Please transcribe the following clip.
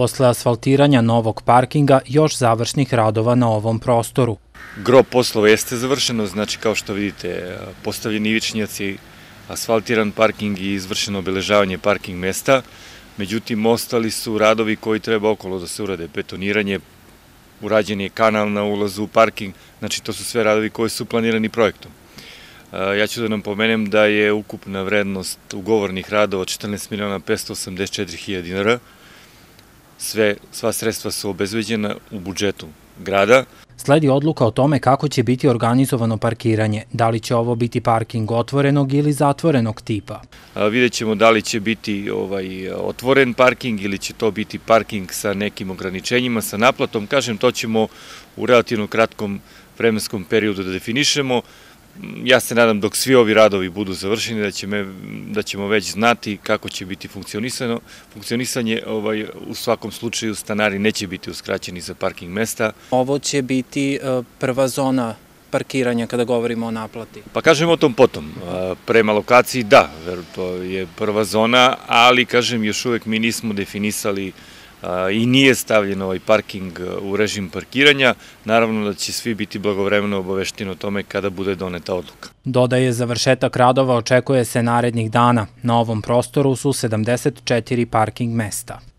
posle asfaltiranja novog parkinga još završnih radova na ovom prostoru. Gro poslova jeste završeno, znači kao što vidite postavljeni ivičnjaci, asfaltiran parking i izvršeno obeležavanje parking mesta. Međutim, ostali su radovi koji treba okolo da se urade, betoniranje, urađen je kanal na ulazu u parking, znači to su sve radovi koji su planirani projektom. E, ja ću da nam pomenem da je ukupna vrednost ugovornih radova 14 miliona 584 hiljada dinara, sve, sva sredstva su obezveđena u budžetu grada. Sledi odluka o tome kako će biti organizovano parkiranje, da li će ovo biti parking otvorenog ili zatvorenog tipa. vidjet ćemo da li će biti ovaj, otvoren parking ili će to biti parking sa nekim ograničenjima, sa naplatom. Kažem, to ćemo u relativno kratkom vremenskom periodu da definišemo. Ja se nadam dok svi ovi radovi budu završeni da, će me, da ćemo već znati kako će biti funkcionisano. Funkcionisanje ovaj, u svakom slučaju stanari neće biti uskraćeni za parking mesta. Ovo će biti e, prva zona parkiranja kada govorimo o naplati? Pa kažemo o tom potom. E, prema lokaciji da, to je prva zona, ali kažem još uvek mi nismo definisali uh, i nije stavljen ovaj parking e, u režim parkiranja. Naravno da će svi biti blagovremeno obavešteni o tome kada bude doneta odluka. Dodaje završetak radova očekuje se narednih dana. Na ovom prostoru su 74 parking mesta.